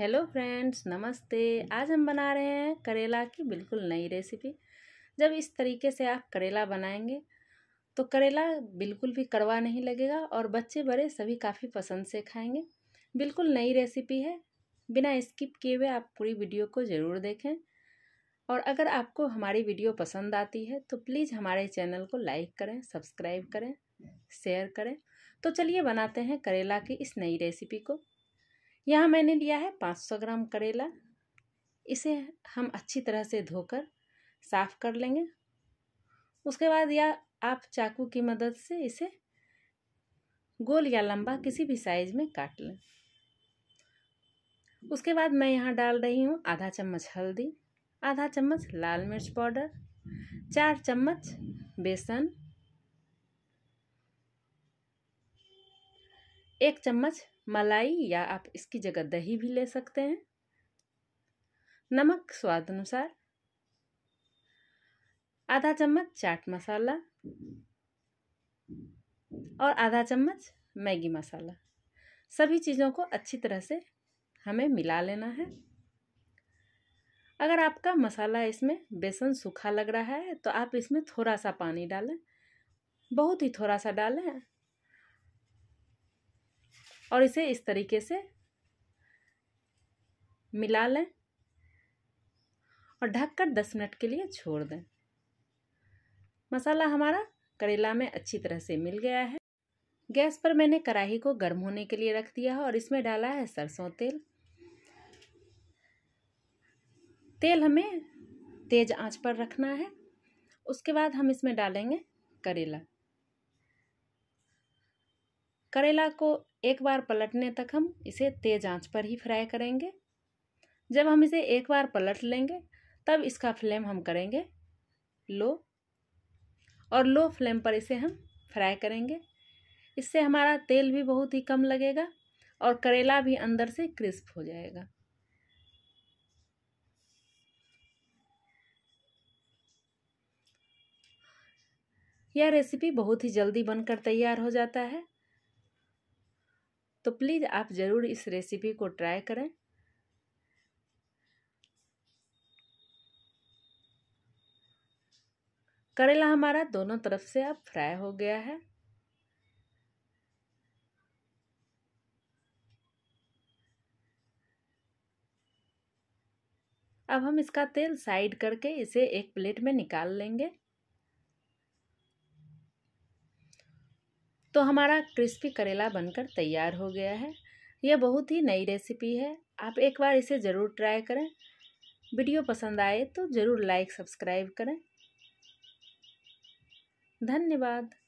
hello friends नमस्ते आज हम बना रहे हैं करेला की बिल्कुल नई रेसिपी जब इस तरीके से आप करेला बनाएंगे तो करेला बिल्कुल भी कड़वा नहीं लगेगा और बच्चे बड़े सभी काफ़ी पसंद से खाएंगे बिल्कुल नई रेसिपी है बिना स्किप किए हुए आप पूरी वीडियो को ज़रूर देखें और अगर आपको हमारी वीडियो पसंद आती है तो प्लीज़ हमारे चैनल को लाइक करें सब्सक्राइब करें शेयर करें तो चलिए बनाते हैं करेला की इस नई रेसिपी को यहाँ मैंने लिया है 500 ग्राम करेला इसे हम अच्छी तरह से धोकर साफ कर लेंगे उसके बाद या आप चाकू की मदद से इसे गोल या लंबा किसी भी साइज में काट लें उसके बाद मैं यहाँ डाल रही हूँ आधा चम्मच हल्दी आधा चम्मच लाल मिर्च पाउडर चार चम्मच बेसन एक चम्मच मलाई या आप इसकी जगह दही भी ले सकते हैं नमक स्वाद अनुसार आधा चम्मच चाट मसाला और आधा चम्मच मैगी मसाला सभी चीज़ों को अच्छी तरह से हमें मिला लेना है अगर आपका मसाला इसमें बेसन सूखा लग रहा है तो आप इसमें थोड़ा सा पानी डालें बहुत ही थोड़ा सा डालें और इसे इस तरीके से मिला लें और ढककर दस मिनट के लिए छोड़ दें मसाला हमारा करेला में अच्छी तरह से मिल गया है गैस पर मैंने कढ़ाई को गर्म होने के लिए रख दिया है और इसमें डाला है सरसों तेल तेल हमें तेज आंच पर रखना है उसके बाद हम इसमें डालेंगे करेला करेला को एक बार पलटने तक हम इसे तेज आंच पर ही फ्राई करेंगे जब हम इसे एक बार पलट लेंगे तब इसका फ्लेम हम करेंगे लो और लो फ्लेम पर इसे हम फ्राई करेंगे इससे हमारा तेल भी बहुत ही कम लगेगा और करेला भी अंदर से क्रिस्प हो जाएगा यह रेसिपी बहुत ही जल्दी बनकर तैयार हो जाता है तो प्लीज़ आप ज़रूर इस रेसिपी को ट्राई करें करेला हमारा दोनों तरफ से अब फ्राई हो गया है अब हम इसका तेल साइड करके इसे एक प्लेट में निकाल लेंगे तो हमारा क्रिस्पी करेला बनकर तैयार हो गया है यह बहुत ही नई रेसिपी है आप एक बार इसे ज़रूर ट्राई करें वीडियो पसंद आए तो ज़रूर लाइक सब्सक्राइब करें धन्यवाद